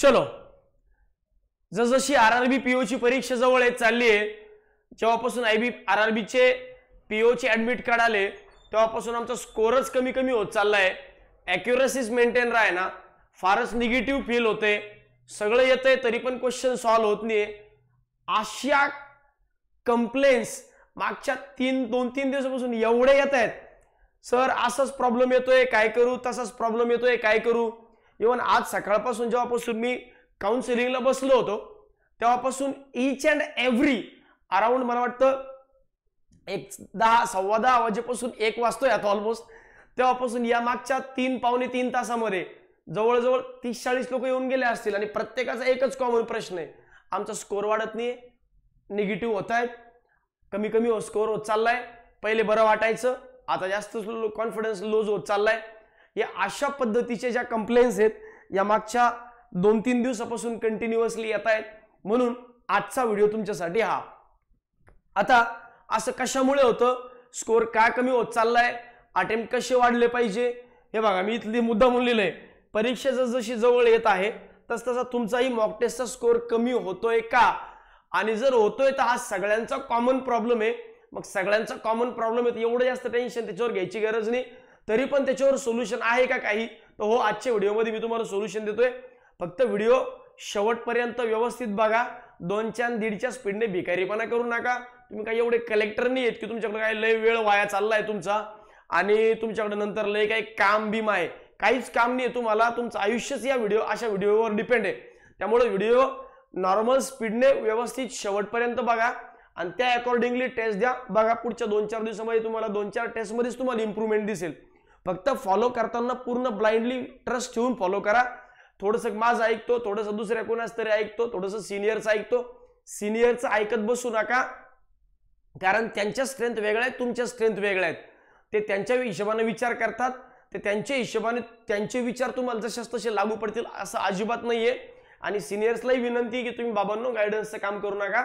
चलो जसजशी R R B पीओची परीक्षा जवळ येत चालली आहे जेव्हापासून आय बी आर आर बीचे पीओचे ॲडमिट कार्ड आले तेव्हापासून आमचा स्कोरच कमी कमी होत चालला आहे ॲक्युरसीज मेंटेन राहाय ना फारच निगेटिव्ह फील होते सगळं येतंय तरी पण क्वेश्चन सॉल्व होत नाही अशा कंप्लेन्स मागच्या तीन दोन तीन दिवसापासून एवढे येत आहेत सर असाच प्रॉब्लेम येतोय काय करू तसाच प्रॉब्लेम येतोय काय करू इवन आज सकाळपासून जेव्हापासून मी काउन्सिलिंगला बसलो होतो तेव्हापासून ईच अँड एव्हरी अराउंड मला वाटतं एक दहा सव्वा दहा वाजेपासून एक वाजतोय यात ऑलमोस्ट तेव्हापासून या मागच्या तीन पावणे तीन तासामध्ये जवळजवळ तीस चाळीस लोक येऊन गेले असतील आणि प्रत्येकाचा एकच कॉमन प्रश्न आहे आमचा स्कोर वाढत नाही निगेटिव्ह होत आहेत कमी कमी हो स्कोर होत चाललाय पहिले बरं वाटायचं आता जास्त कॉन्फिडन्स लोज होत चाललाय हे अशा पद्धतीच्या ज्या कंप्लेन्स आहेत या मागच्या दोन तीन दिवसापासून कंटिन्युअसली येत आहेत म्हणून आजचा व्हिडिओ तुमच्यासाठी हा आता असं कशामुळे होतं स्कोअर का कमी होत चाललाय अटेम्प्ट कसे वाढले पाहिजे हे बघा मी इथली मुद्दा म्हणलेलं आहे परीक्षा जशी जवळ येत आहे तस तसा तुमचाही मॉक टेस्टचा स्कोअर कमी होतोय का आणि जर होतोय तर हा सगळ्यांचा कॉमन प्रॉब्लेम आहे मग सगळ्यांचा कॉमन प्रॉब्लेम आहे एवढं जास्त टेन्शन त्याच्यावर घ्यायची गरज नाही तरी पण त्याच्यावर सोल्युशन आहे का काही तर हो आजच्या व्हिडिओमध्ये मी तुम्हाला सोल्युशन देतोय फक्त व्हिडिओ शेवटपर्यंत व्यवस्थित बघा चार दीडच्या स्पीडने भिकारीपणा करू नका तुम्ही काही एवढे कलेक्टर नाही आहेत की तुमच्याकडे काही लय वेळ वाया चाललाय तुमचा आणि तुमच्याकडे नंतर लय काही काम बीम आहे काहीच काम नाही आहे तुम्हाला तुमचं आयुष्यच या व्हिडिओ अशा व्हिडिओवर डिपेंड आहे त्यामुळे व्हिडिओ नॉर्मल स्पीडने व्यवस्थित शेवटपर्यंत बघा आणि त्या अकॉर्डिंगली टेस्ट द्या बघा पुढच्या दोन चार दिवसामध्ये तुम्हाला दोन चार टेस्टमध्येच तुम्हाला इम्प्रूव्हमेंट दिसेल फक्त फॉलो करताना पूर्ण ब्लाइंडली ट्रस्ट ठेवून फॉलो करा थोडंसं माझं ऐकतो थोडस दुसऱ्या कोणाच तरी ऐकतो थोडस सिनियरचं ऐकतो सिनियरचं ऐकत बसू नका कारण त्यांच्या स्ट्रेंथ वेगळ्या आहेत तुमच्या स्ट्रेंथ वेगळ्या आहेत ते त्यांच्या हिशोबाने विचार करतात ते त्यांच्या हिशोबाने त्यांचे विचार तुम्हाला जशाच तसे लागू पडतील असं अजिबात नाही आहे आणि सिनियर्सलाही विनंती की तुम्ही बाबांनो गायडन्सचं काम करू नका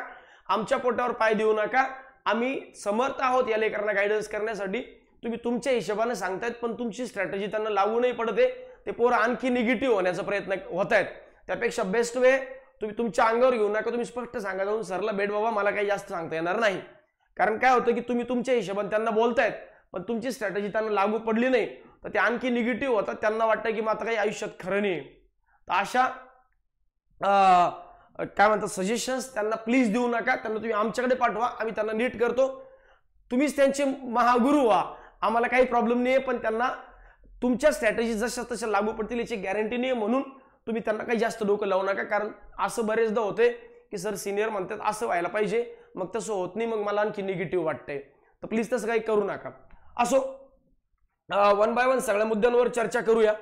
आमच्या पोटावर पाय देऊ नका आम्ही समर्थ आहोत या लेकरांना गायडन्स करण्यासाठी तुम्ही तुमच्या हिशोबाने सांगतायत पण तुमची स्ट्रॅटजी त्यांना लागू नाही पडते ते पोरं आणखी निगेटिव्ह होण्याचा प्रयत्न होत आहेत त्यापेक्षा बेस्ट वे तुम्ही तुमच्या अंगावर घेऊ नका तुम्ही स्पष्ट सांगा जाऊन सरला बेड बाबा मला काही जास्त सांगता येणार नाही कारण काय होतं की तुम्ही तुमच्या हिशोबाने त्यांना बोलतायत पण तुमची स्ट्रॅटजी त्यांना लागू पडली नाही तर ते आणखी निगेटिव्ह होतात त्यांना वाटतं की मग आता काही आयुष्यात खरं नाही तर अशा काय म्हणतात सजेशन्स त्यांना प्लीज देऊ नका त्यांना तुम्ही आमच्याकडे पाठवा आम्ही त्यांना नीट करतो तुम्हीच त्यांचे महागुरू व्हा आम्हाला काही प्रॉब्लेम नाही आहे पण त्यांना तुमच्या स्ट्रॅटेजी जशा तशा लागू पडतील याची गॅरंटी नाही आहे म्हणून तुम्ही त्यांना काही जास्त डोकं लावू नका कारण असं बरेचदा होते की सर सिनियर म्हणतात असं व्हायला पाहिजे मग तसं होत नाही मग मला आणखी निगेटिव्ह वाटतंय तर प्लीज तसं काही करू नका असो वन बाय वन सगळ्या मुद्द्यांवर चर्चा करूया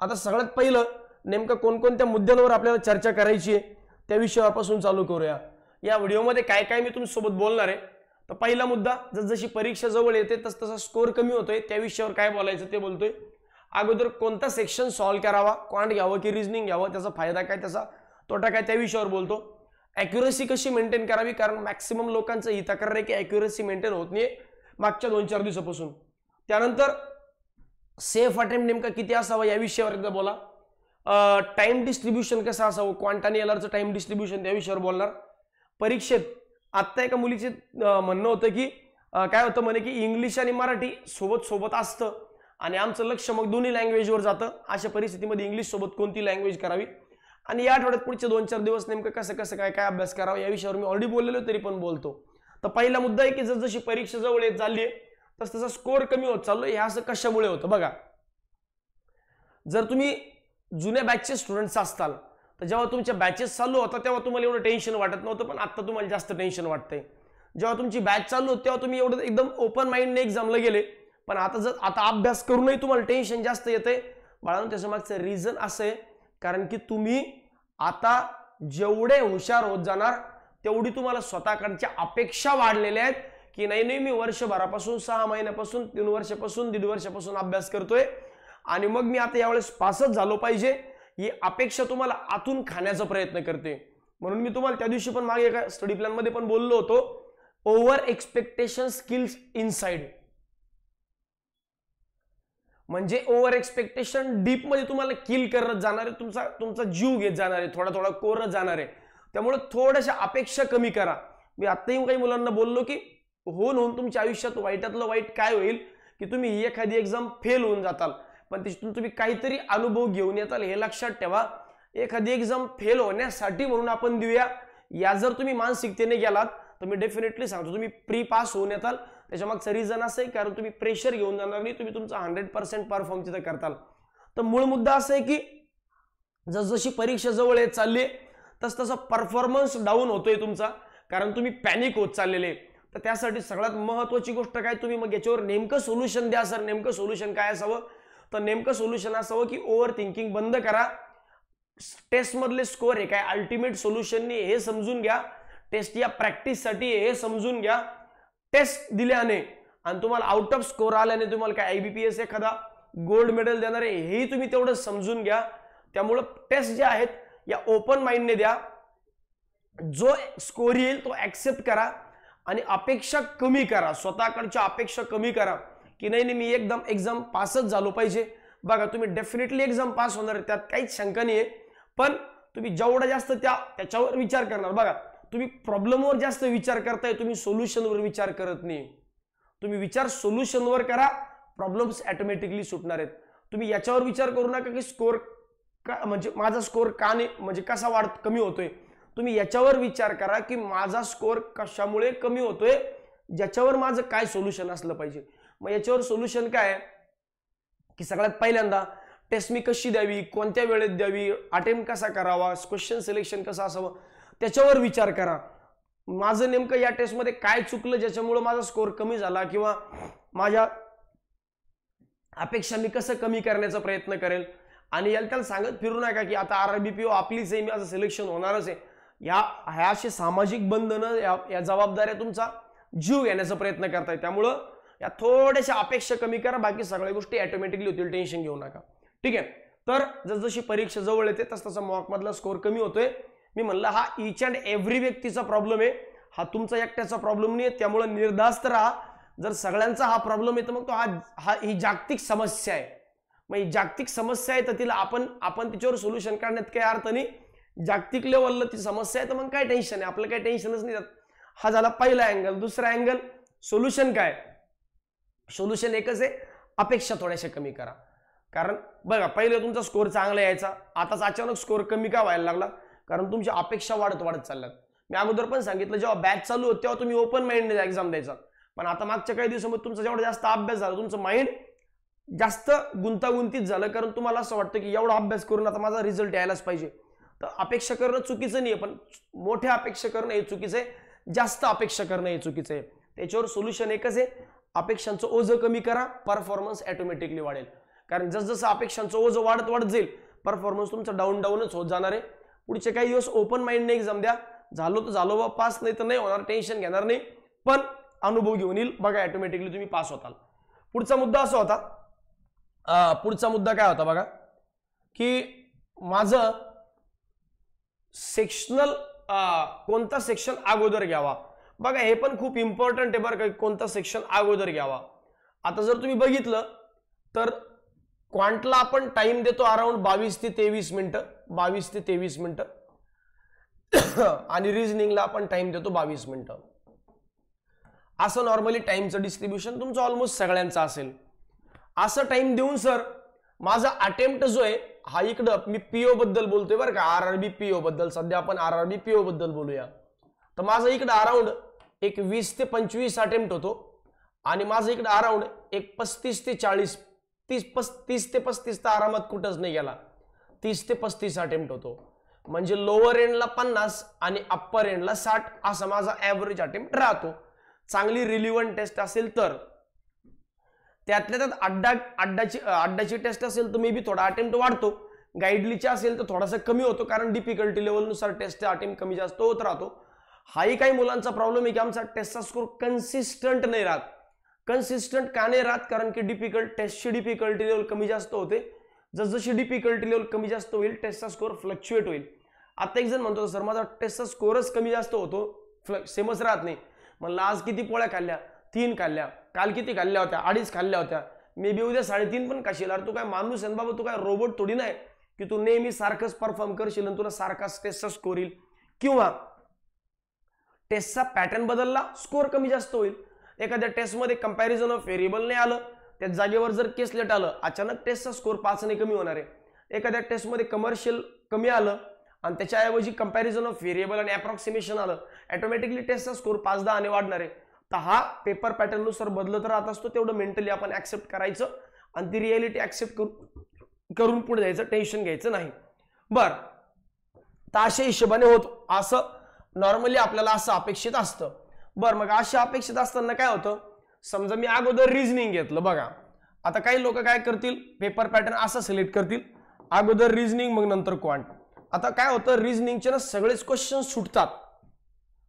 आता सगळ्यात पहिलं नेमकं कोणकोणत्या मुद्द्यांवर आपल्याला चर्चा करायची आहे त्या विषयापासून चालू करूया या व्हिडिओमध्ये काय काय मी तुमच्यासोबत बोलणार आहे तर पहिला मुद्दा जसजशी परीक्षा जवळ येते तस तसा स्कोअर कमी होतोय त्या विषयावर काय बोलायचं ते बोलतोय अगोदर कोणता सेक्शन सॉल्व्ह करावा क्वांट घ्यावं की रिजनिंग घ्यावं त्याचा फायदा काय त्याचा तोटा काय त्या विषयावर बोलतो ॲक्युरसी कशी मेंटेन करावी कारण मॅक्सिमम लोकांचं ही तक्रार आहे की ॲक्युरसी मेंटेन होत नाही मागच्या दोन चार दिवसापासून त्यानंतर सेफ अटेम्प्ट नेमका किती असावा या विषयावर एकदा बोला टाइम डिस्ट्रीब्यूशन कसं असावं क्वांट आणि एलआरचं टाइम डिस्ट्रीब्युशन त्या विषयावर बोलणार परीक्षेत आत्ता एका मुलीचे म्हणणं होतं की काय होतं म्हणे की इंग्लिश आणि मराठी सोबत सोबत असतं आणि आमचं लक्ष मग दोन्ही लँग्वेजवर जातं अशा परिस्थितीमध्ये इंग्लिश सोबत कोणती लँग्वेज करावी आणि या आठवड्यात पुढचे दोन चार दिवस नेमकं कसं कसं काय काय अभ्यास करावा या विषयावर मी ऑलरेडी बोललेलो तरी पण बोलतो तर पहिला मुद्दा आहे की जशी परीक्षा जवळ येत चाललीय आहे तस तसा स्कोअर कमी होत चाललो हे असं कशामुळे होतं बघा जर तुम्ही जुन्या बॅचचे स्टुडंट्स असताल तर जेव्हा तुमच्या बॅचेस चालू होता तेव्हा तुम्हाला एवढं टेन्शन वाटत नव्हतं पण आत्ता तुम्हाला जास्त टेन्शन वाटतंय जेव्हा तुमची बॅच चालू होती तेव्हा तुम्ही एवढं एकदम ओपन माइंडने एक्झामला गेले पण आता जर आता अभ्यास करूनही तुम्हाला टेन्शन जास्त येते बाळांनो त्याच्या मागचं रिझन असं आहे कारण की तुम्ही आता जेवढे हुशार होत जाणार तेवढी तुम्हाला स्वतःकडच्या अपेक्षा वाढलेल्या आहेत की नाही नाही मी वर्षभरापासून सहा महिन्यापासून तीन वर्षापासून दीड वर्षापासून अभ्यास करतोय आणि मग मी आता यावेळेस पासच झालो पाहिजे ही अपेक्षा तुम्हाला आतून खाण्याचा प्रयत्न करते म्हणून मी तुम्हाला त्या दिवशी पण मागे एका स्टडी प्लॅन मध्ये पण बोललो होतो ओव्हर एक्सपेक्टेशन स्किल्स इनसाइड म्हणजे ओव्हर एक्सपेक्टेशन डीप मध्ये तुम्हाला किल करत जाणार आहे तुमचा तुमचा जीव घेत जाणार आहे थोडा थोडा कोरत जाणार आहे त्यामुळे थोड्याशा अपेक्षा कमी करा मी आत्ताही काही मुलांना बोललो की होऊन होऊन तुमच्या आयुष्यात वाईटातलं वाईट काय होईल की तुम्ही एखादी एक्झाम फेल होऊन जाताल पण तिथून तुम्ही काहीतरी अनुभव घेऊन येताल हे लक्षात ठेवा एखादी एक्झाम फेल होण्यासाठी म्हणून आपण देऊया या जर तुम्ही मानसिकतेने गेलात तर मी डेफिनेटली सांगतो तुम्ही प्री पास होऊन येताल त्याच्यामागचं रिझन असं आहे कारण तुम्ही प्रेशर घेऊन जाणार नाही तुम्ही तुमचा हंड्रेड पर्सेंट परफॉर्म तिथं करताल तर मूळ मुद्दा असा आहे की जसजशी परीक्षा जवळ येत चालली आहे तस तसा परफॉर्मन्स डाऊन होतोय तुमचा कारण तुम्ही पॅनिक होत चाललेले तर त्यासाठी सगळ्यात महत्त्वाची गोष्ट काय तुम्ही मग याच्यावर नेमकं सोल्युशन द्या सर नेमकं सोल्युशन काय असावं तर नेमकं सोल्युशन असावं की ओव्हर थिंकिंग बंद करा टेस्टमधले स्कोर आहे काय अल्टिमेट सोल्युशनने हे समजून घ्या टेस्ट या प्रॅक्टिससाठी हे समजून घ्या टेस्ट दिल्याने आणि तुम्हाला आउट ऑफ स्कोर आल्याने तुम्हाला काय आय बी पी एस एखादा गोल्ड मेडल देणार आहे हेही तुम्ही तेवढं समजून घ्या त्यामुळं टेस्ट जे आहेत या ओपन माइंडने द्या जो स्कोर येईल तो ऍक्सेप्ट करा आणि अपेक्षा कमी करा स्वतःकडच्या अपेक्षा कमी करा की नाही नाही मी एकदम एक्झाम पासच झालो पाहिजे बघा तुम्ही डेफिनेटली एक्झाम पास होणार त्यात काहीच शंका नाही आहे पण तुम्ही जेवढा जास्त त्या त्याच्यावर विचार करणार बघा तुम्ही प्रॉब्लेमवर जास्त विचार करताय तुम्ही सोल्युशनवर विचार करत नाही तुम्ही विचार सोल्युशनवर करा प्रॉब्लेम्स ॲटोमॅटिकली सुटणार आहेत तुम्ही याच्यावर विचार करू नका की स्कोअर का म्हणजे माझा स्कोअर का नाही म्हणजे कसा वाढ कमी होतोय तुम्ही याच्यावर विचार करा की माझा स्कोअर कशामुळे कमी होतोय ज्याच्यावर माझं काय सोल्युशन असलं पाहिजे मग याच्यावर सोल्युशन काय की सगळ्यात पहिल्यांदा टेस्ट मी कशी द्यावी कोणत्या वेळेत द्यावी अटेम्प्ट कसा करावा क्वेश्चन सिलेक्शन कसं असावं त्याच्यावर विचार करा माझं नेमकं या टेस्टमध्ये काय चुकलं ज्याच्यामुळं माझा स्कोअर कमी झाला किंवा माझ्या अपेक्षा मी कसं कमी करण्याचा प्रयत्न करेल आणि याला त्याला सांगत फिरू नका की आता आर बी पी ओ आपलीच आहे मी माझं सिलेक्शन होणारच आहे या ह्या अशी सामाजिक बंधनं या, या जबाबदाऱ्या तुमचा जीव घेण्याचा प्रयत्न करताय त्यामुळं या थोड्याशा अपेक्षा कमी करा बाकी सगळ्या गोष्टी ऑटोमॅटिकली होतील टेन्शन घेऊ नका ठीक आहे तर जशी परीक्षा जवळ येते तस तसा मॉकमधला स्कोर कमी होतोय मी म्हणलं हा इच अँड एव्हरी व्यक्तीचा प्रॉब्लेम आहे हा तुमचा एकट्याचा प्रॉब्लेम नाही आहे त्यामुळे निर्धास्त राहा जर सगळ्यांचा हा प्रॉब्लेम येतो तर मग तो हा हा ही जागतिक समस्या आहे मग ही जागतिक समस्या आहे तर तिला आपण आपण तिच्यावर सोल्युशन काढण्यात काही अर्थ नाही जागतिक लेवलला ती समस्या आहे तर मग काय टेन्शन आहे आपलं काय टेन्शनच नाही हा झाला पहिला अँगल दुसरा अँगल सोल्युशन काय सोल्युशन एकच आहे अपेक्षा थोड्याशा कमी करा कारण बघा पहिले तुमचा स्कोअर चांगला यायचा आताच अचानक स्कोअर कमी का व्हायला लागला कारण तुमची अपेक्षा वाढत वाढत चालल्यात मी अगोदर पण सांगितलं जेव्हा बॅच चालू होत तेव्हा तुम्ही ओपन माइंडने एक्झाम द्यायचा पण आता मागच्या काही दिवसामध्ये तुमचा जेवढा जास्त अभ्यास झाला तुमचं माइंड जास्त गुंतागुंतीत झालं कारण तुम्हाला असं वाटतं की एवढा अभ्यास करून आता माझा रिझल्ट यायलाच पाहिजे तर अपेक्षा करणं चुकीचं नाही आहे पण मोठ्या अपेक्षा करणं हे चुकीचं आहे जास्त अपेक्षा करणं हे चुकीचं आहे त्याच्यावर सोल्युशन एकच आहे अपेक्षांचं ओझं कमी करा परफॉर्मन्स ऑटोमॅटिकली वाढेल कारण जसजसं अपेक्षांचं ओझं वाढत वाढत जाईल परफॉर्मन्स तुमचा डाऊन डाऊनच होत जाणार आहे पुढचे काही दिवस ओपन माइंडने एक्झाम द्या झालो तर झालो बा पास नाही तर नाही होणार टेन्शन घेणार नाही पण अनुभव घेऊन येईल बघा ऑटोमॅटिकली तुम्ही पास होताल पुढचा मुद्दा असा होता पुढचा मुद्दा काय होता बघा की माझं सेक्शनल कोणता सेक्शन अगोदर घ्यावा बघा हे पण खूप इम्पॉर्टंट आहे बरं का कोणता सेक्शन अगोदर घ्यावा आता जर तुम्ही बघितलं तर क्वांटला आपण टाइम देतो अराउंड बावीस ते तेवीस मिनिटं बावीस ते तेवीस मिनिटं आणि रिझनिंगला आपण टाइम देतो बावीस मिनिटं असं नॉर्मली टाइमचं डिस्ट्रीब्युशन तुमचं ऑलमोस्ट सगळ्यांचं असेल असं टाइम देऊन सर माझा अटेम्प्ट जो आहे हा इकडं मी पीओ बद्दल बोलतोय बरं का आर आर बी पीओ बद्दल सध्या आपण आर आर बी पीओ बद्दल बोलूया तर माझं इकडं अराउंड एक वीस ते पंचवीस अटेम्प्ट होतो आणि माझं इकडं अराऊंड एक पस्तीस ते चाळीस तीस पस्तीस ते पस्तीस तर आरामात कुठंच नाही गेला तीस ते पस्तीस अटेम्प्ट होतो म्हणजे लोअर एंडला पन्नास आणि अप्पर एंडला साठ असा माझा ॲव्हरेज अटेम्प्ट राहतो चांगली रिलिव्हंट टेस्ट असेल तर त्यातल्या त्यात अड्डा अड्डाची अड्डाची टेस्ट असेल तर मे बी थोडा अटेम्प्ट वाढतो गाईडलीची असेल तर थोडासा कमी होतो कारण डिफिकल्टी लेवलनुसार टेस्ट अटेम्प्ट कमी जास्त होत राहतो हाही काही मुलांचा प्रॉब्लेम आहे की आमचा टेस्टचा स्कोर कन्सिस्टंट नाही राहत कन्सिस्टंट का नाही राहत कारण की डिफिकल्ट टेस्टची डिफिकल्टी लेवल कमी जास्त होते जसजशी डिफिकल्टी लेवल कमी जास्त होईल टेस्टचा स्कोर फ्लक्च्युएट होईल आता एक जण म्हणतो सर माझा टेस्टचा स्कोरच कमी जास्त होतो फ्ल सेमच राहत नाही म्हणलं आज किती पोळ्या खाल्ल्या तीन खाल्ल्या काल किती खाल्ल्या होत्या अडीच खाल्ल्या होत्या मे बी उद्या साडेतीन पण काशील अरे तू काय माणूस आहे बाबा तू काय रोबोट थोडी नाही की तू नेहमी सारखंच परफॉर्म करशील आणि तुला सारखाच टेस्टचा स्कोर येईल किंवा टेस्टचा पॅटर्न बदलला स्कोअर कमी जास्त होईल एखाद्या टेस्टमध्ये कम्पॅरिझन ऑफ नाही आलं त्या जागेवर जर केसलेट आलं अचानक टेस्टचा स्कोअर पाचने कमी होणार आहे एखाद्या टेस्टमध्ये कमर्शियल कमी आलं आणि त्याच्याऐवजी कम्पॅरिझन ऑफ व्हेरिएबल आणि अप्रॉक्सिमेशन आलं ॲटोमॅटिकली टेस्टचा स्कोर पाच दहा आणि वाढणार आहे तर हा पेपर पॅटर्ननुसार बदलत राहत असतो तेवढं मेंटली आपण ॲक्सेप्ट करायचं आणि ती रिॲलिटी ॲक्सेप्ट करून करून पुढे जायचं टेन्शन घ्यायचं नाही बरं तर अशा हिशोबाने होत असं नॉर्मली आपल्याला असं अपेक्षित असतं बरं मग अशा अपेक्षित असताना काय होतं समजा मी अगोदर रिजनिंग घेतलं बघा आता काही लोक काय करतील पेपर पॅटर्न असं सिलेक्ट करतील अगोदर रिजनिंग मग नंतर क्वांट आता काय होतं रिझनिंगचे ना सगळेच क्वेश्चन सुटतात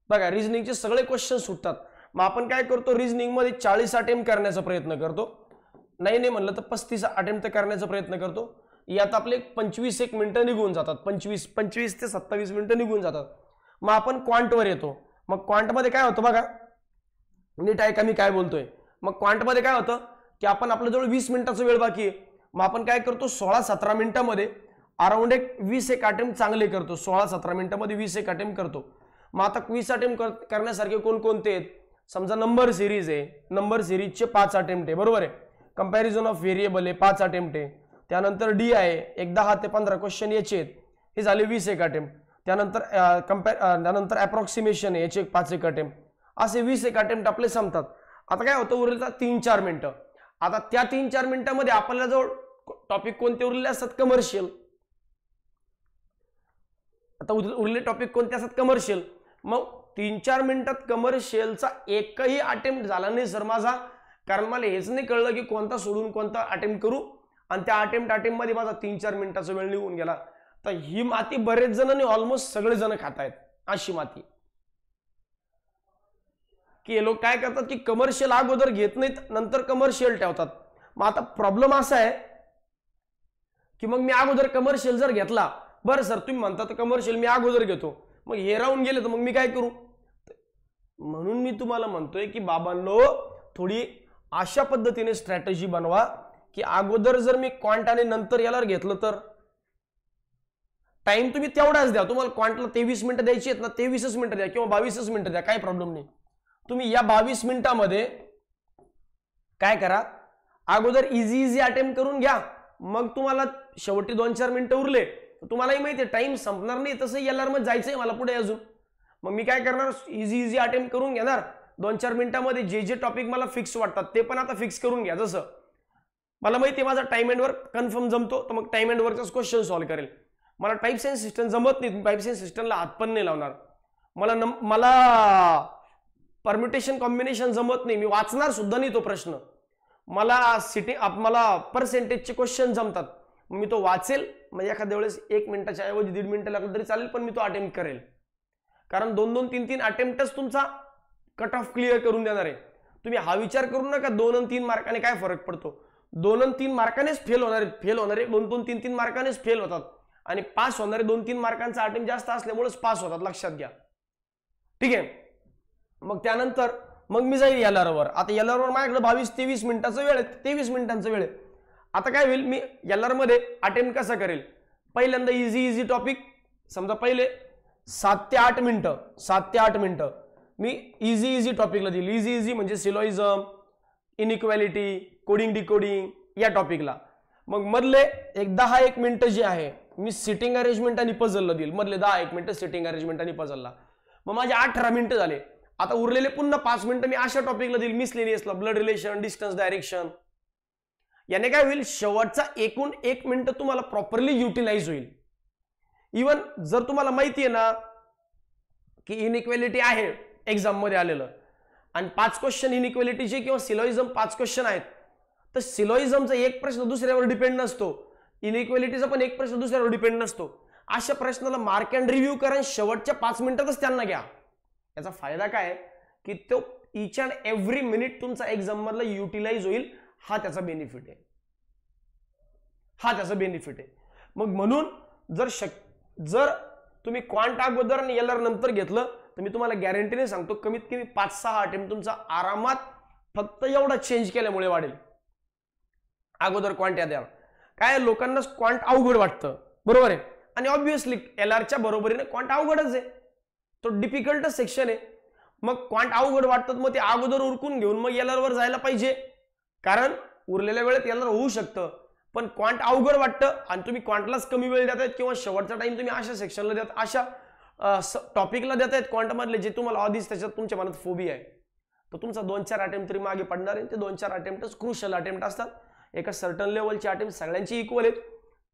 बघा रिझनिंगचे सगळे क्वेश्चन सुटतात मग आपण काय करतो मध्ये चाळीस अटेम्प्ट करण्याचा प्रयत्न करतो नाही नाही म्हणलं तर पस्तीस अटेम्प्ट करण्याचा प्रयत्न करतो यात आपले पंचवीस एक मिनिटं निघून जातात पंचवीस पंचवीस ते सत्तावीस मिनिटं निघून जातात मग आपण क्वांटवर येतो मग क्वांटमध्ये काय होतं बघा नीट ऐका मी काय बोलतोय मग क्वांटमध्ये काय होतं की आपण आपल्याजवळ वीस मिनिटाचा वेळ बाकी आहे मग आपण काय करतो सोळा सतरा मिनिटामध्ये अराउंड एक वीस एक अटेम्प्ट चांगले करतो सोळा सतरा मिनिटामध्ये वीस एक अटेम्प्ट करतो मग आता वीस अटेम्प्ट कर करण्यासारखे कोणकोणते आहेत समजा नंबर सिरीज आहे नंबर सिरीजचे पाच अटेम्प्ट आहे बरोबर आहे कंपॅरिझन ऑफ व्हेरिएबल आहे पाच अटेम्प्ट आहे त्यानंतर डी आहे एक दहा ते पंधरा क्वेश्चन याचे आहेत हे झाले वीस एक अटेम्प्ट त्यानंतर कम्पॅर त्यानंतर अप्रॉक्सिमेशन याचे पाच एक अटेम्प्ट असे वीस एक अटेम्प्ट आपले संपतात आता काय होतं उरलेलं तीन चार मिनटं आता त्या तीन चार मिनिटांमध्ये आपल्याला जवळ टॉपिक कोणते उरले असतात कमर्शियल आता उरले टॉपिक कोणते असतात कमर्शियल मग तीन चार मिनिटात कमर्शियलचा एकही अटेम्प्ट झाला नाही सर माझा कारण मला हेच नाही कळलं की कोणता सोडून कोणता अटेम्प्ट करू आणि त्या अटेम्प्ट मध्ये माझा तीन चार मिनिटाचा वेळ निघून गेला तर ही माती बरेच जण आणि ऑलमोस्ट सगळे जण आहेत अशी माती की हे लोक काय करतात की कमर्शियल अगोदर घेत नाहीत नंतर कमर्शियल ठेवतात मग आता प्रॉब्लेम असा आहे की मग मी अगोदर कमर्शियल जर घेतला बरं सर तुम्ही म्हणता तर कमर्शियल मी अगोदर घेतो मग हे राहून गेले तर मग मी काय करू म्हणून मी तुम्हाला म्हणतोय की बाबांनो थोडी अशा पद्धतीने स्ट्रॅटजी बनवा की अगोदर जर मी क्वांटाने नंतर याला घेतलं तर टाइम तुम्ही तेवढाच द्या तुम्हाला क्वांटला तेवीस मिनिटं द्यायची आहेत ना तेवीसच मिनिटं द्या किंवा बावीसच मिनिटं द्या काय प्रॉब्लेम नाही तुम्ही या बावीस मिनिटामध्ये काय करा अगोदर इझी इझी अटेम्प्ट करून घ्या मग तुम्हाला शेवटी दोन चार मिनिटं उरले तुम्हालाही माहिती आहे टाइम संपणार नाही तसं याला मग जायचं आहे मला पुढे अजून मग मी काय करणार इझी इझी अटेम्प्ट करून घेणार दोन चार मिनिटामध्ये जे जे टॉपिक मला फिक्स वाटतात ते पण आता फिक्स करून घ्या जसं मला माहिती आहे माझा टाइम अँड वर्क कन्फर्म जमतो तर मग टाइम अँड वर्कचाच क्वेश्चन सॉल्व्ह करेल मला टाईप सायन्स सिस्टम जमत नाही तुम्ही टाईप सायन्स सिस्टमला हात पण नाही लावणार मला न मला परम्युटेशन कॉम्बिनेशन जमत नाही मी वाचणार सुद्धा नाही तो प्रश्न मला सिटी मला परसेंटेजचे क्वेश्चन जमतात मी तो वाचेल म्हणजे एखाद्या वेळेस एक मिनिटाच्या ऐवजी दीड मिनिटं लागलं तरी चालेल पण मी तो अटेम्प्ट करेल कारण दोन दोन तीन तीन अटेम्प्टच तुमचा कट ऑफ क्लिअर करून देणार आहे तुम्ही हा विचार करू नका दोन आणि तीन मार्काने काय फरक पडतो दोन आणि तीन मार्कानेच फेल होणार फेल होणार आहे दोन दोन तीन तीन मार्कानेच फेल होतात आणि पास होणारे दोन तीन मार्कांचा अटेम्प्ट जास्त असल्यामुळेच पास होतात लक्षात घ्या ठीक आहे मग त्यानंतर मग मी जाईल यालारवर आता यालारवर माझ्याकडे बावीस तेवीस मिनिटाचं वेळ आहे तेवीस मिनिटांचा वेळ आहे आता काय होईल मी मध्ये अटेम्प्ट कसा करेल पहिल्यांदा इझी इझी टॉपिक समजा पहिले सात ते आठ मिनटं सात ते आठ मिनटं मी इझी इझी टॉपिकला देईल इझी इझी म्हणजे सिलोइझम इनइक्वॅलिटी कोडिंग डिकोडिंग या टॉपिकला मग मधले एक दहा एक मिनटं जे आहे मी सिटिंग अरेंजमेंट आणि पझलला देईल मधले दहा एक मिनटं सिटिंग अरेंजमेंट आणि पझलला मग माझे अठरा मिनिटं झाले आता उरलेले पुन्हा पाच मिनिटं मी अशा टॉपिकला देईल मिसलेनियसला ब्लड रिलेशन डिस्टन्स डायरेक्शन याने काय होईल शेवटचा एकूण एक मिनिट तुम्हाला प्रॉपरली युटिलाइज होईल इवन जर तुम्हाला माहिती आहे ना की इनइक्वेलिटी आहे मध्ये आलेलं आणि पाच क्वेश्चन इनइक्वेलिटीचे किंवा सिलोइझम पाच क्वेश्चन आहेत तर सिलोइझमचा एक प्रश्न दुसऱ्यावर डिपेंड नसतो इनइक्वेलिटीचा पण एक प्रश्न दुसऱ्यावर डिपेंड नसतो अशा प्रश्नाला मार्क अँड रिव्ह्यू करा शेवटच्या पाच मिनिटातच त्यांना घ्या याचा फायदा काय की तो इच अँड एव्हरी मिनिट तुमचा मधला युटिलाइज होईल हा त्याचा बेनिफिट आहे हा त्याचा बेनिफिट आहे मग म्हणून जर शक जर तुम्ही क्वांट अगोदर आणि एलआर नंतर घेतलं तर मी तुम्हाला गॅरंटीने सांगतो कमीत कमी पाच सहा अटेम्प्ट तुमचा आरामात फक्त एवढा चेंज केल्यामुळे वाढेल अगोदर क्वांट द्यावा काय लोकांना क्वांट अवघड वाटतं बरोबर आहे आणि ऑब्व्हियसली एल आरच्या बरोबरीने क्वांट अवघडच आहे तो डिफिकल्ट सेक्शन आहे मग क्वांट अवघड वाटतात मग ते अगोदर उरकून घेऊन मग एल आरवर जायला पाहिजे कारण उरलेल्या वेळेत एल आर होऊ शकतं पण क्वांट अवघड वाटतं आणि तुम्ही क्वांटलाच कमी वेळ देतायत किंवा शेवटचा टाइम तुम्ही अशा सेक्शनला देत अशा टॉपिकला देतायत आहेत क्वांटमधले जे तुम्हाला आधीच त्याच्यात तुमच्या मनात फोबी आहे तर तुमचा दोन चार अटेम्प्ट तरी मागे पडणार आहे ते दोन चार अटेम्प्टच क्रुशल अटेम्प्ट असतात एका सर्टन लेवलची अटेम्प्ट सगळ्यांची इक्वल आहेत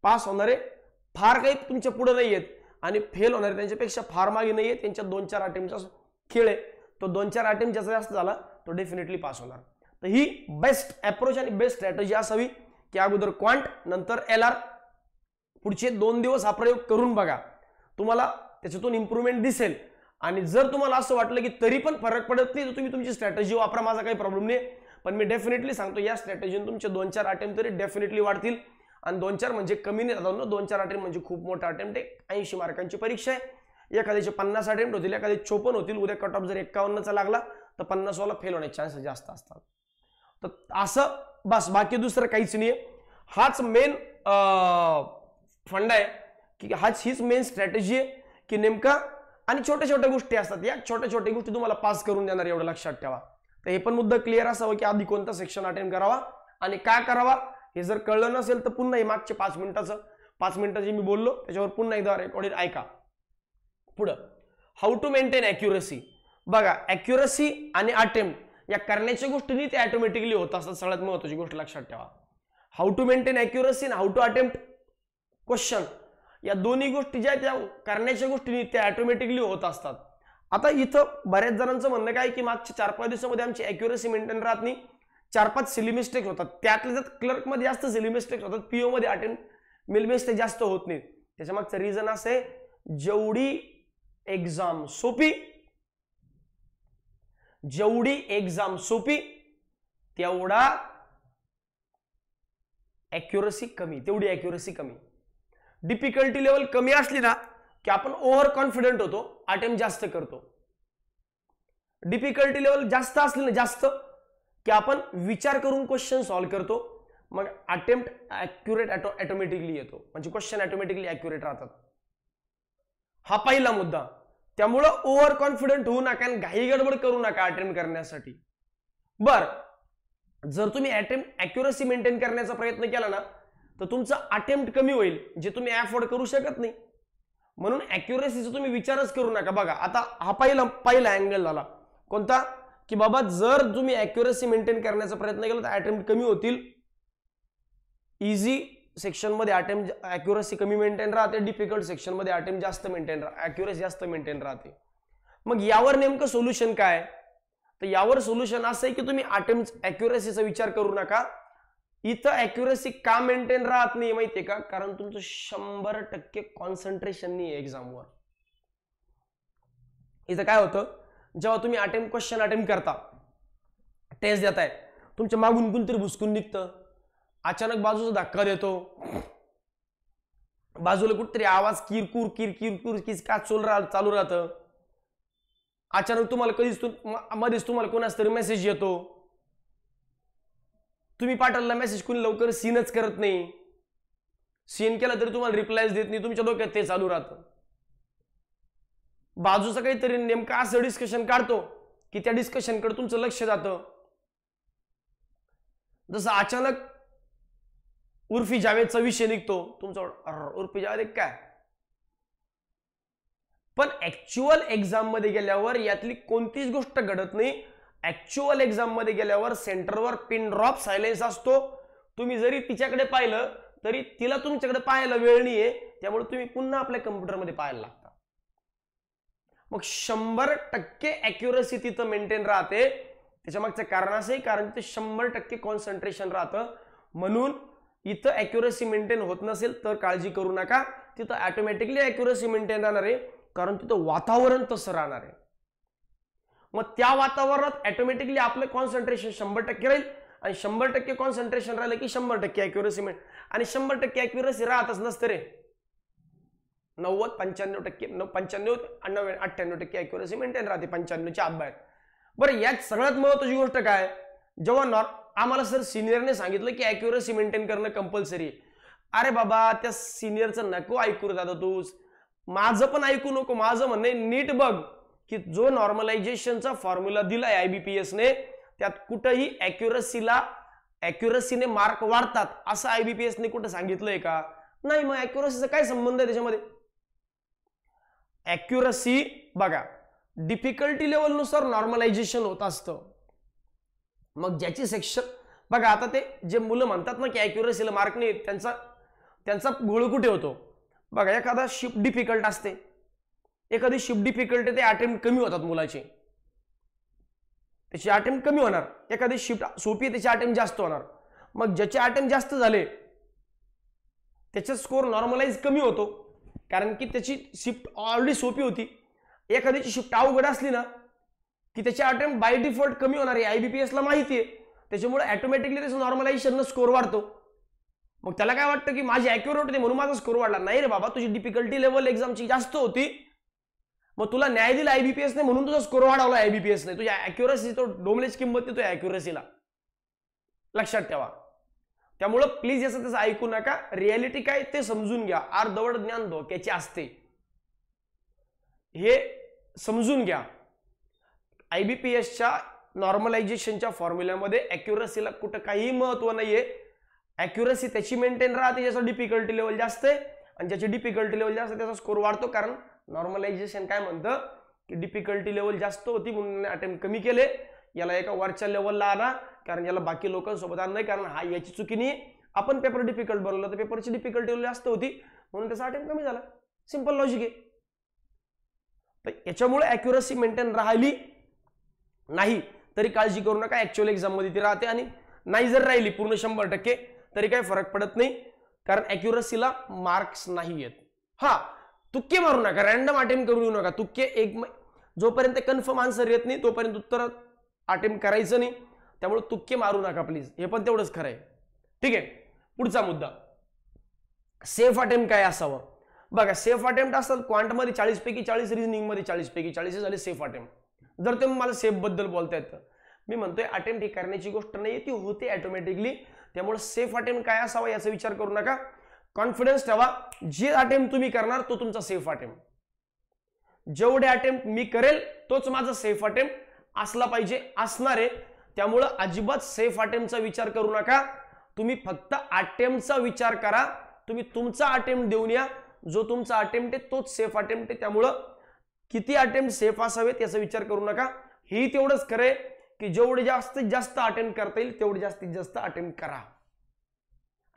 पास होणारे फार काही तुमच्या पुढे नाही आहेत आणि फेल होणारे त्यांच्यापेक्षा फार मागे नाही आहेत त्यांच्या दोन चार अटेम्प्टचा खेळ आहे तो दोन चार अटेम्प्ट ज्याचा जास्त झाला तो डेफिनेटली पास होणार तर ही बेस्ट अप्रोच आणि बेस्ट स्ट्रॅटजी असावी की अगोदर क्वांट नंतर एल आर पुढचे दोन दिवस हा प्रयोग करून बघा तुम्हाला त्याच्यातून इम्प्रूव्हमेंट दिसेल आणि जर तुम्हाला असं वाटलं की तरी पण फरक पडत नाही तर तुम्ही तुमची स्ट्रॅटजी वापरा माझा काही प्रॉब्लेम नाही पण मी डेफिनेटली सांगतो या स्ट्रॅटेजीन तुमचे दोन चार अटेम्प्ट तरी डेफिनेटली वाढतील आणि दोन चार म्हणजे कमी नाही जातो दोन चार अटेम्प्ट म्हणजे खूप मोठा अटेम्प्ट आहे ऐंशी मार्कांची परीक्षा आहे एखाद्याचे पन्नास अटेम्प्ट होतील एखादे चोपन्न होतील उद्या कट ऑफ जर एकावन्नचा लागला तर पन्नास वाला फेल होण्याचे चान्सेस जास्त असतात तर असं बस बाकी दुसरं काहीच नाही आहे हाच मेन फंड आहे की हाच हीच मेन स्ट्रॅटेजी आहे की नेमका आणि छोट्या छोट्या गोष्टी असतात या छोट्या छोट्या गोष्टी तुम्हाला पास करून देणार एवढं लक्षात ठेवा तर हे पण मुद्दा क्लिअर असावं की आधी कोणता सेक्शन अटेंड करावा आणि काय करावा हे जर कळलं नसेल तर पुन्हा हे मागचे पाच मिनिटाचं पाच मिनिटं जे मी बोललो त्याच्यावर पुन्हा एकदा रेकॉर्डिंग ऐका पुढं हाऊ टू मेंटेन अॅक्युरसी बघा अॅक्युरसी आणि अटेम्प्ट या करण्याच्या गोष्टी ते ऑटोमॅटिकली होत असतात सगळ्यात महत्वाची गोष्ट लक्षात ठेवा हाऊ टू मेंटेन अॅक्युरसी आणि हाऊ टू अटेम्प्ट क्वेश्चन या दोन्ही गोष्टी ज्या त्या करण्याच्या गोष्टी त्या ऑटोमॅटिकली होत असतात आता इथं बऱ्याच जणांचं म्हणणं काय की मागच्या चार पाच दिवसामध्ये आमची अॅक्युरेसी मेंटेन राहत नाही चार पाच सिली मिस्टेक्स होतात त्यातले त्यात क्लर्कमध्ये जास्त सिली मिस्टेक्स होतात पीओमध्ये अटेंड मिल मिस्टेक जास्त होत नाहीत मागचं रिझन असं जेवढी एक्झाम सोपी जेवढी एक्झाम सोपी तेवढा ऍक्युरसी कमी तेवढी अॅक्युरसी कमी डिफिकल्टी लेवल कमी असली ना की आपण ओव्हर कॉन्फिडंट होतो अटेम्प्ट जास्त करतो डिफिकल्टी लेवल जास्त असली ना जास्त की आपण विचार करून क्वेश्चन सॉल्व्ह करतो मग अटेम्प्ट ॲक्युरेट ॲटो ॲटोमॅटिकली येतो म्हणजे क्वेश्चन ॲटोमॅटिकली ॲक्युरेट राहतात हा पहिला मुद्दा त्यामुळं ओव्हर कॉन्फिडंट होऊ नका आणि घाई गडबड करू नका अटेम्प्ट करण्यासाठी बर जर तुम्ही अटेम्प्ट ॲक्युरसी मेंटेन करण्याचा प्रयत्न केला ना तर तुमचा अटेम्प्ट कमी होईल जे तुम्ही अफोर्ड करू शकत नाही म्हणून अॅक्युरेसीचा तुम्ही विचारच करू नका बघा आता हा पहिला पहिला अँगल झाला कोणता की बाबा जर तुम्ही अॅक्युरेसी मेंटेन करण्याचा प्रयत्न केला तर अटेम्प्ट कमी होतील इझी सेक्शनमध्ये अटेम्प्ट अॅक्युरेसी कमी मेंटेन राहते डिफिकल्ट सेक्शनमध्ये अटेम्प्ट जास्त मेंटेन राह अॅक्युरेसी जास्त मेंटेन राहते मग यावर नेमकं सोल्युशन काय तर यावर सोल्युशन असं आहे की तुम्ही अटेम्प्ट अॅक्युरेसीचा विचार करू नका इथं अॅक्युरसी का मेंटेन राहत नाही माहितीये का कारण तुमचं शंभर टक्के कॉन्सन्ट्रेशन नाही आहे एक्झामवर इथं काय होतं जेव्हा तुम्ही अटेम्प्ट क्वेश्चन अटेम्प्ट करता टेस्ट देताय तुमच्या मागून कोणतरी भुसकून निघतं अचानक बाजूचा धक्का देतो बाजूला कुठतरी आवाज किरकूर किरकिर किस का चोल राह चालू राहत अचानक तुम्हाला कधीच मध्येच तुम्हाला कोणाच तरी मेसेज येतो तुम्ही पाठवलेला मेसेज कुणी लवकर सीनच करत नाही सीन केला तरी तुम्हाला रिप्लायच देत नाही तुमच्या डोक्यात ते चालू राहतं बाजूचं काहीतरी नेमका असं डिस्कशन काढतो की त्या डिस्कशनकडे तुमचं लक्ष जातं जसं अचानक उर्फी जावेदचा विषय निघतो तुमचा उर्फी जावेद एक काय पण ऍक्च्युअल एक्झाम मध्ये गेल्यावर यातली कोणतीच गोष्ट घडत नाही ऍक्च्युअल एक्झाम मध्ये गेल्यावर सेंटरवर पिन ड्रॉप सायलेन्स असतो तुम्ही जरी तिच्याकडे पाहिलं तरी तिला तुमच्याकडे पाहायला वेळ नाही आहे त्यामुळे तुम्ही पुन्हा आपल्या कम्प्युटरमध्ये पाहायला लागता मग शंभर टक्के अॅक्युरसी तिथं मेंटेन राहते त्याच्यामागचं कारण असंही कारण तिथे शंभर टक्के कॉन्सन्ट्रेशन राहतं म्हणून इथं अॅक्युरसी मेंटेन होत नसेल तर काळजी करू नका तिथं ऑटोमॅटिकली अॅक्युरसी मेंटेन राहणार आहे कारण तिथं वातावरण तसं राहणार आहे मग त्या वातावरणात ऑटोमॅटिकली आपलं कॉन्सन्ट्रेशन शंभर टक्के राहील आणि शंभर टक्के कॉन्सन्ट्रेशन राहिलं की शंभर टक्के अॅक्युरसी मिळेल आणि शंभर टक्के अॅक्युरसी राहतच नसते रे नव्वद पंच्याण्णव टक्के नऊ पंच्याण्णव अण्णव अठ्ठ्याण्णव टक्के अॅक्युरसी मेंटेन राहते पंच्याण्णवच्या आत बरं यात सगळ्यात महत्वाची गोष्ट काय जेव्हा नॉर आम्हाला सर सिनियरने सांगितलं की अॅक्युरसी मेंटेन करणं कंपल्सरी अरे बाबा त्या सिनियरचं नको ऐकू दादा तूच माझं पण ऐकू नको माझं म्हणणे नीट बघ की जो नॉर्मलायझेशनचा फॉर्म्युला दिलाय पी आयबीपीएसने त्यात कुठंही अॅक्युरसीला अॅक्युरसीने मार्क वाढतात असं आयबीपीएसने कुठं सांगितलंय का नाही मग अॅक्युरसीचा काय संबंध आहे त्याच्यामध्ये अॅक्युरसी बघा डिफिकल्टी लेवलनुसार नॉर्मलायझेशन होत असतं मग ज्याची सेक्शन बघा आता ते जे मुलं म्हणतात ना की अॅक्युरसीला मार्क नाही त्यांचा त्यांचा घोळ कुठे होतो बघा एखादा शिफ्ट डिफिकल्ट असते एखादी शिफ्ट डिफिकल्टी ते अटेम्प्ट कमी होतात मुलाचे त्याची अटेम्प्ट कमी होणार एखादी शिफ्ट सोपी त्याचे अटेम्प्ट जास्त होणार मग ज्याचे अटेम्प्ट जास्त झाले त्याचा स्कोर नॉर्मलाइज कमी होतो कारण की त्याची शिफ्ट ऑलरेडी सोपी होती एखाद्याची शिफ्ट अवघड असली ना की त्याचे अटेम्प्ट बाय डिफॉल्ट कमी होणार आहे आय बी पी माहिती आहे त्याच्यामुळे ॲटोमॅटिकली त्याचं नॉर्मलायझेशननं स्कोर वाढतो मग त्याला काय वाटतं की माझी ॲक्युरेट होते म्हणून माझा स्कोर वाढला नाही रे बाबा तुझी डिफिकल्टी लेवल एक्झामची जास्त होती मग तुला न्याय दिला आयबीपीएसने म्हणून तुझा स्कोर वाढवला आयबीपीएसने तुझ्या अॅक्युरसी तो डोमलेज किंमत देतो अॅक्युरसीला लक्षात ठेवा त्यामुळं प्लीज याचं त्याचं ऐकू नका रियालिटी काय ते समजून घ्या आर दवड ज्ञान धोक्याची असते हे समजून घ्या आयबीपीएसच्या नॉर्मलायझेशनच्या फॉर्म्युल्यामध्ये अॅक्युरसीला कुठं काही महत्व नाहीये अॅक्युरसी त्याची मेंटेन राहते ज्याचा डिफिकल्टी लेवल जास्त आहे आणि ज्याची डिफिकल्टी लेवल जास्त त्याचा स्कोर वाढतो कारण नॉर्मलायझेशन काय म्हणतं की डिफिकल्टी लेवल जास्त होती म्हणून अटेम्प्ट कमी केले याला एका वरच्या लेवलला आणा कारण याला बाकी लोकांसोबत आण नाही कारण हा याची चुकी नाही आपण पेपर डिफिकल्ट बनवलं तर पेपरची डिफिकल्टी लेवल जास्त होती म्हणून त्याचा अटेम्प्ट कमी झाला सिंपल लॉजिक आहे तर याच्यामुळे अॅक्युरसी मेंटेन राहिली नाही तरी काळजी करू नका ॲक्च्युअल एक्झाममध्ये ती राहते आणि नाही जर राहिली पूर्ण शंभर टक्के तरी काही फरक पडत नाही कारण अॅक्युरसीला मार्क्स नाही येत हा तुक्के मारू नका रॅन्डम अटेम्प्ट करून येऊ नका तुक्के एक जोपर्यंत कन्फर्म आन्सर येत नाही तोपर्यंत उत्तर अटेम्प्ट करायचं नाही त्यामुळे तुक्के मारू नका प्लीज हे पण तेवढंच खरं आहे ठीक आहे पुढचा मुद्दा सेफ अटेम्प्ट काय असावं बघा सेफ अटेम्प्ट असतात क्वांटमध्ये चाळीस पैकी चाळीस रिजनिंगमध्ये चाळीस पैकी चाळीस झाले सेफ अटेम्प्ट जर तुम्ही मला सेफबद्दल बोलता येतं मी म्हणतोय अटेम्प्ट ही करण्याची गोष्ट नाही ती होते ऑटोमॅटिकली त्यामुळे सेफ अटेम्प्ट काय असावा याचा विचार करू नका कॉन्फिडन्स ठेवा जे अटेम्प्ट तुम्ही करणार तो तुमचा सेफ अटेम्प्ट जेवढे अटेम्प्ट मी करेल तोच माझा सेफ अटेम्प्ट असला पाहिजे असणार आहे त्यामुळं अजिबात सेफ अटेम्प्टचा विचार करू नका तुम्ही फक्त अटेम्प्टचा विचार करा तुम्ही तुमचा अटेम्प्ट देऊन या जो तुमचा अटेम्प्ट आहे तोच सेफ अटेम्प्ट आहे त्यामुळं किती अटेम्प्ट सेफ असावेत याचा विचार करू नका हे तेवढंच खरे की जेवढे जास्तीत जास्त अटेंड करता येईल तेवढे जास्तीत जास्त अटेम्प्ट करा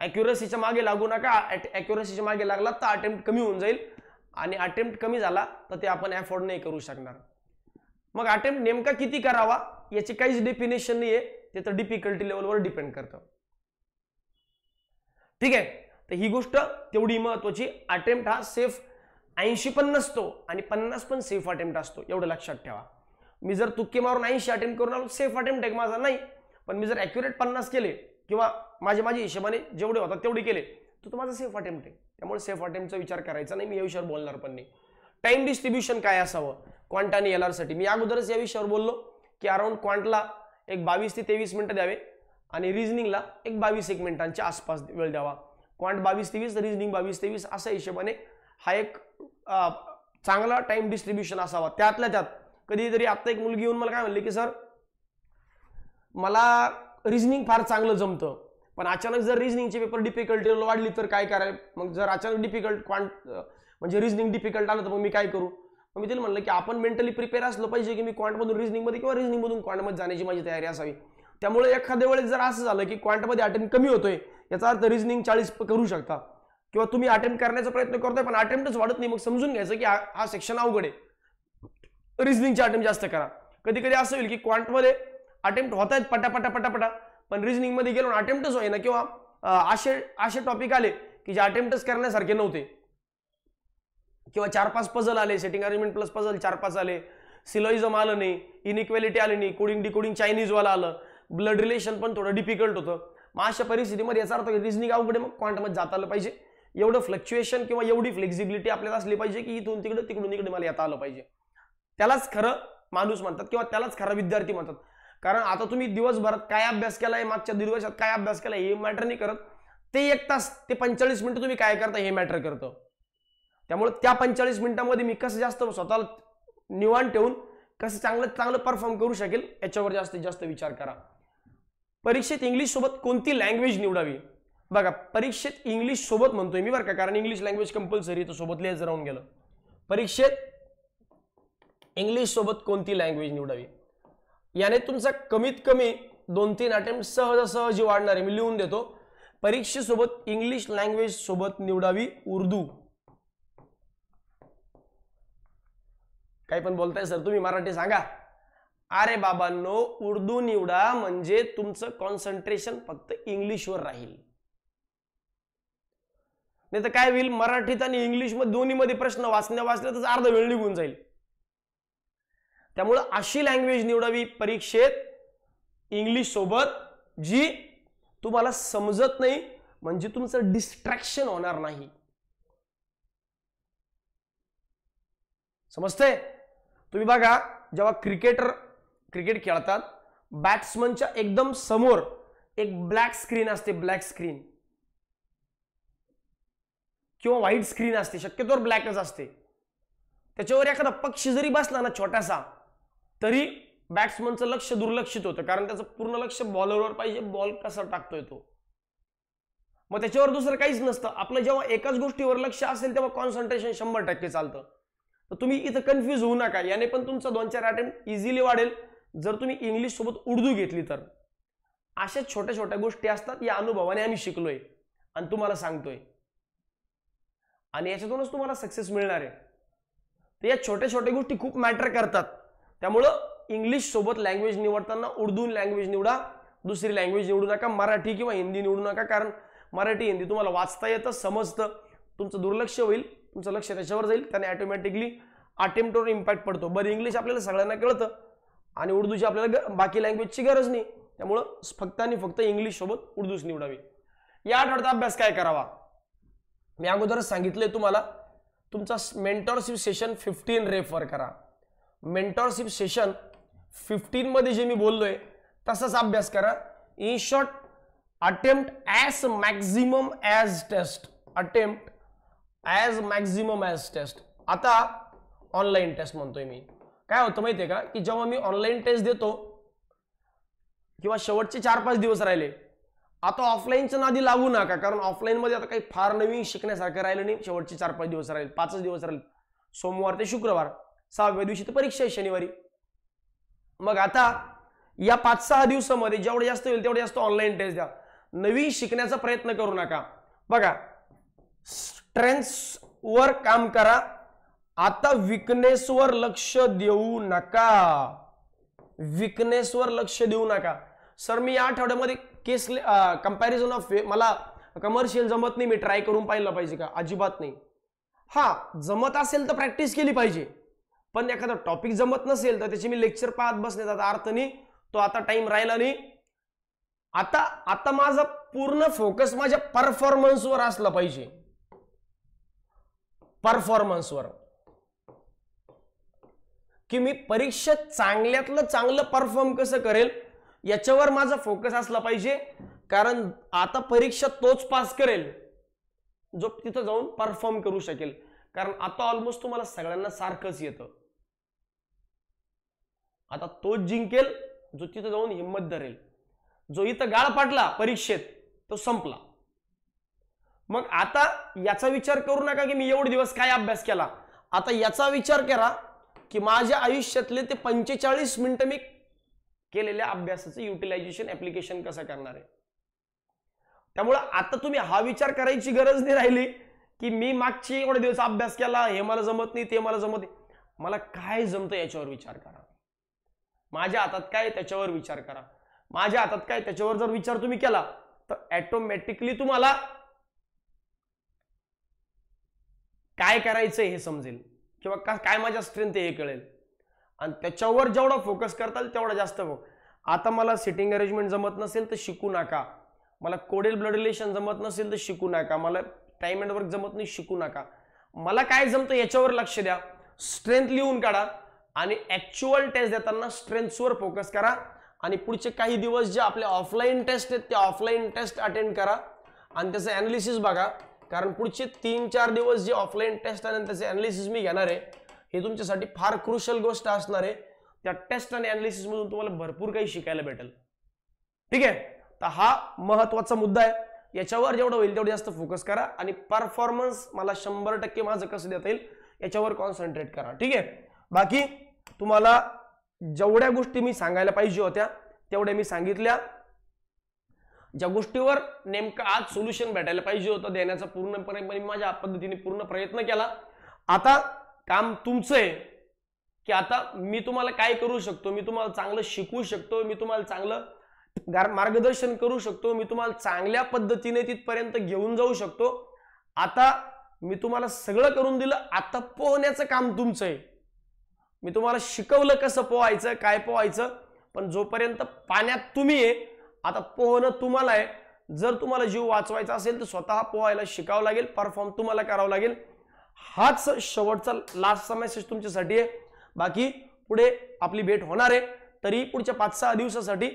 अॅक्युरसीच्या मागे लागू नका अॅक्युरसीच्या मागे लागला तर अटेम्प्ट कमी होऊन जाईल आणि अटेम्प्ट कमी झाला तर ते आपण अफोर्ड नाही करू शकणार मग अटेम्प्ट नेमका किती करावा याची काहीच डेफिनेशन नाही आहे ते तर डिफिकल्टी लेवलवर डिपेंड करतं ठीक आहे तर ही गोष्ट तेवढी महत्वाची अटेम्प्ट हा सेफ ऐंशी पण नसतो आणि पन्नास पण सेफ अटेम्प्ट असतो एवढं लक्षात ठेवा मी जर तुक्के मारून ऐंशी अटेम्प्ट करून आलो सेफ अटेम्प्ट आहे माझा नाही पण मी जर ॲक्युरेट पन्नास केले किंवा माझे माझ्या हिशेबाने जेवढे होतात तेवढे केले तर तो माझा सेफ अटेम्प्ट आहे त्यामुळे सेफ अटेम्प्टचा विचार करायचा नाही मी या विषयावर बोलणार पण नाही टाईम डिस्ट्रीब्युशन काय असावं क्वांट आणि एल आरसाठी मी अगोदरच या विषयावर बोललो की अराउंड क्वांटला एक बावीस ते तेवीस मिनटं द्यावे आणि रिजनिंगला एक बावीस एक मिनिटांच्या आसपास वेळ द्यावा क्वांट बावीस तेवीस रिजनिंग बावीस तेवीस असा हिशेबाने हा एक चांगला टाईम डिस्ट्रीब्युशन असावा त्यातल्या त्यात कधीतरी आत्ता एक मुलगी येऊन मला काय म्हणले की सर मला रिझनिंग फार चांगलं जमतं पण अचानक जर रिझनिंगचे पेपर डिफिकल्टी वाढली तर काय कराय मग जर अचानक डिफिकल्ट क्वांट म्हणजे रिझनिंग डिफिकल्ट आलं तर मग मी काय करू मग मी तिला म्हणलं की आपण मेंटली प्रिपेअर असलं पाहिजे की मी क्वांटमधून रिझनिंगमध्ये किंवा रिझनिंगमधून क्वांटमध्ये जाण्याची माझी तयारी असावी त्यामुळे एखाद्या वेळेस जर असं झालं की क्वांटमध्ये अटेम्प्ट कमी होतोय याचा अर्थ रिझनिंग चाळीस करू शकता किंवा तुम्ही अटेम्प्ट करण्याचा प्रयत्न करतोय पण अटेम्प्टच वाढत नाही मग समजून घ्यायचं की हा सेक्शन अवघड आहे रिझनिंगचे अटेम्प्ट जास्त करा कधी कधी असं होईल की क्वांटमध्ये अटेम्प्ट होत आहेत पटापटा पटा पटा पटा पण रिझनिंगमध्ये गेलो अटेम्प्टच होईना किंवा असे असे टॉपिक आले की जे अटेम्प्टच करण्यासारखे नव्हते किंवा चार पाच पझल आले सेटिंग अरेंजमेंट प्लस पझल चार पाच आले सिलोइजम आलं नाही इनइक्वेलिटी आली नाही कोडिंग डिकोडिंग वाला आलं ब्लड रिलेशन पण थोडं डिफिकल्ट होतं मग अशा परिस्थितीमध्ये याचा अर्थ रिझनिंग अवघडे मग क्वांटमध्ये जाता आलं पाहिजे एवढं फ्लक्च्युएशन किंवा एवढी फ्लेक्झिबिलिटी आपल्याला असली पाहिजे की इथून तिकडे तिकडून तिकडे मला येता आलं पाहिजे त्यालाच खरं माणूस म्हणतात किंवा त्यालाच खरा विद्यार्थी म्हणतात कारण आता तुम्ही दिवसभरात काय अभ्यास केलाय मागच्या दीड वर्षात काय अभ्यास केलाय हे मॅटर नाही करत ते एक तास ते पंचेचाळीस मिनिटं तुम्ही काय करता हे मॅटर करतं त्यामुळे त्या पंचेचाळीस मिनिटांमध्ये मी कसं जास्त स्वतःला निवाण ठेवून कसं चांगलं चांगलं परफॉर्म करू शकेल याच्यावर जास्तीत जास्त विचार करा परीक्षेत इंग्लिश सोबत कोणती लँग्वेज निवडावी बघा परीक्षेत इंग्लिश सोबत म्हणतोय मी बरं का कारण इंग्लिश लँग्वेज कंपल्सरी तर सोबत लिहायचं राहून गेलं परीक्षेत इंग्लिश सोबत कोणती लँग्वेज निवडावी याने तुमचा कमीत कमी दोन तीन अटेम्प्ट सहजासहजी वाढणार आहे मी लिहून देतो परीक्षेसोबत इंग्लिश लँग्वेज सोबत निवडावी उर्दू काही पण बोलताय सर तुम्ही मराठी सांगा अरे बाबांनो उर्दू निवडा म्हणजे तुमचं कॉन्सन्ट्रेशन फक्त इंग्लिशवर राहील नाही तर काय होईल मराठीत आणि इंग्लिश दोन्ही दोन्हीमध्ये प्रश्न वाचण्या वाचल्या तर अर्धा वेळ निघून जाईल त्यामुळं अशी लँग्वेज निवडावी परीक्षेत इंग्लिश सोबत जी तुम्हाला समजत नाही म्हणजे तुमचं डिस्ट्रॅक्शन होणार नाही समजते तुम्ही बघा जेव्हा क्रिकेटर क्रिकेट खेळतात बॅट्समनच्या एकदम समोर एक ब्लॅक स्क्रीन असते ब्लॅक स्क्रीन किंवा व्हाईट स्क्रीन असते शक्यतोवर ब्लॅकच असते त्याच्यावर एखादा पक्षी जरी बसला ना छोटासा तरी बॅट्समनचं लक्ष दुर्लक्षित होतं कारण त्याचं पूर्ण लक्ष बॉलरवर पाहिजे बॉल कसा टाकतोय तो मग त्याच्यावर दुसरं काहीच नसतं आपलं जेव्हा एकाच गोष्टीवर लक्ष असेल तेव्हा कॉन्सन्ट्रेशन शंभर टक्के चालतं तर तुम्ही इथं कन्फ्यूज होऊ नका याने पण तुमचा दोन चार अटेम्प्ट इझिली वाढेल जर तुम्ही इंग्लिश सोबत उर्दू घेतली तर अशा छोट्या छोट्या गोष्टी असतात या अनुभवाने आम्ही शिकलोय आणि तुम्हाला सांगतोय आणि याच्यातूनच तुम्हाला सक्सेस मिळणार आहे तर या छोट्या छोट्या गोष्टी खूप मॅटर करतात त्यामुळं इंग्लिश सोबत लँग्वेज निवडताना उर्दू लँग्वेज निवडा दुसरी लँग्वेज निवडू नका मराठी किंवा हिंदी निवडू नका कारण मराठी हिंदी तुम्हाला वाचता येतं समजतं तुमचं दुर्लक्ष होईल तुमचं लक्ष त्याच्यावर जाईल त्याने ॲटोमॅटिकली अटेम्प्टवर इम्पॅक्ट पडतो बरं इंग्लिश आपल्याला सगळ्यांना कळतं आणि उर्दूची आपल्याला बाकी लँग्वेजची गरज नाही त्यामुळं फक्त आणि फक्त इंग्लिशसोबत उर्दूच निवडावी या आठवड्यात अभ्यास काय करावा मी अगोदरच सांगितलंय तुम्हाला तुमचा मेंटॉरशिप सेशन फिफ्टीन रेफर करा मेंटॉरशिप सेशन मध्ये जे मी बोललोय तसच तसाच अभ्यास करा in short attempt as maximum as test attempt as maximum as test आता ऑनलाईन टेस्ट म्हणतोय मी काय होतं माहिती आहे का की जेव्हा मी ऑनलाईन टेस्ट देतो किंवा शेवटचे चार पाच दिवस राहिले आता ना आधी लागू नका कारण मध्ये आता काही फार नवीन शिकण्यासारखं राहिलं नाही शेवटचे चार पाच दिवस राहिले पाचच दिवस राहिले सोमवार ते शुक्रवार सहाव्या दिवशी तर परीक्षा आहे शनिवारी मग आता या पाच सहा दिवसामध्ये जेवढे जास्त होईल तेवढे जास्त ऑनलाईन टेस्ट द्या नवीन शिकण्याचा प्रयत्न करू नका बघा वर काम करा आता विकनेसवर लक्ष देऊ नका विकनेसवर लक्ष देऊ नका सर मी या आठवड्यामध्ये केस कंपॅरिझन ऑफ मला कमर्शियल जमत नाही मी ट्राय करून पाहिलं पाहिजे का अजिबात नाही हा जमत असेल तर प्रॅक्टिस केली पाहिजे पण एखादा टॉपिक जमत नसेल तर त्याची मी लेक्चर पाहत बसण्यात आता अर्थ नाही तो आता टाइम राहिला नाही आता आता माझा पूर्ण फोकस माझ्या परफॉर्मन्सवर असला पाहिजे परफॉर्मन्सवर की मी परीक्षा चांगल्यातलं चांगलं परफॉर्म कसं करेल याच्यावर माझा फोकस असला पाहिजे कारण आता परीक्षा तोच पास करेल जो तिथं जाऊन परफॉर्म करू शकेल कारण आता ऑलमोस्ट तुम्हाला सगळ्यांना सारखंच येतं आता तोच जिंकेल जो तिथं जाऊन हिंमत धरेल जो इथं गाळ पाडला परीक्षेत तो संपला मग आता याचा विचार करू नका की मी एवढे दिवस काय अभ्यास केला आता याचा विचार करा की माझ्या आयुष्यातले ते पंचेचाळीस मिनिटं मी केलेल्या अभ्यासाचं युटिलायझेशन ऍप्लिकेशन कसं करणार आहे त्यामुळं आता तुम्ही हा विचार करायची गरज नाही राहिली की मी मागची एवढे दिवस अभ्यास केला हे मला जमत नाही ते मला जमत नाही मला काय जमतं याच्यावर विचार करा माझ्या हातात काय त्याच्यावर विचार करा माझ्या हातात काय त्याच्यावर जर विचार तुम्ही केला तर ॲटोमॅटिकली तुम्हाला काय करायचं हे समजेल किंवा काय माझ्या स्ट्रेंथ हे कळेल आणि त्याच्यावर जेवढा फोकस करताल तेवढा जास्त आता मला सिटिंग अरेंजमेंट जमत नसेल तर शिकू नका मला कोडेल ब्लड रिलेशन जमत नसेल तर शिकू नका मला टाइम अँड वर्क जमत नाही शिकू नका मला काय जमतं याच्यावर लक्ष द्या स्ट्रेंथ लिहून काढा आणि ऍक्च्युअल टेस्ट देताना स्ट्रेंथ्सवर फोकस करा आणि पुढचे काही दिवस जे आपले ऑफलाईन टेस्ट आहेत ते ऑफलाईन टेस्ट अटेंड करा आणि त्याचं ॲनालिसिस बघा कारण पुढचे तीन चार दिवस जे ऑफलाईन टेस्ट आणि त्याचे ॲनालिसिस मी घेणार आहे हे तुमच्यासाठी फार क्रुशल गोष्ट असणार आहे त्या टेस्ट आणि मधून तुम्हाला भरपूर काही शिकायला भेटेल ठीक आहे तर हा महत्त्वाचा मुद्दा आहे याच्यावर जेवढं होईल तेवढं जास्त फोकस करा आणि परफॉर्मन्स मला शंभर टक्के माझं कसं देता येईल याच्यावर कॉन्सन्ट्रेट करा ठीक आहे बाकी तुम्हाला जेवढ्या गोष्टी मी सांगायला पाहिजे होत्या तेवढ्या मी सांगितल्या ज्या गोष्टीवर नेमकं आज सोल्युशन भेटायला पाहिजे होतं देण्याचा पूर्णपणे माझ्या पद्धतीने पूर्ण प्रयत्न केला आता काम तुमचं आहे की आता मी तुम्हाला काय करू शकतो मी तुम्हाला चांगलं शिकवू शकतो मी तुम्हाला चांगलं मार्गदर्शन करू शकतो मी तुम्हाला चांगल्या पद्धतीने तिथपर्यंत घेऊन जाऊ शकतो आता मी तुम्हाला सगळं करून दिलं आता पोहण्याचं काम तुमचं आहे मी तुम्हाला शिकवलं कसं पोहायचं काय पोहायचं पण जोपर्यंत पाण्यात तुम्ही आहे आता पोहणं तुम्हाला आहे जर तुम्हाला जीव वाचवायचा असेल तर स्वतः पोहायला शिकावं लागेल परफॉर्म तुम्हाला करावं लागेल हाच शेवटचा लास्टचा मेसेज तुमच्यासाठी आहे बाकी पुढे आपली भेट होणार आहे तरी पुढच्या पाच सहा दिवसासाठी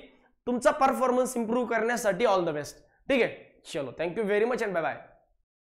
तुमचा परफॉर्मन्स इम्प्रूव्ह करण्यासाठी ऑल द बेस्ट ठीक आहे चलो thank you very much and bye bye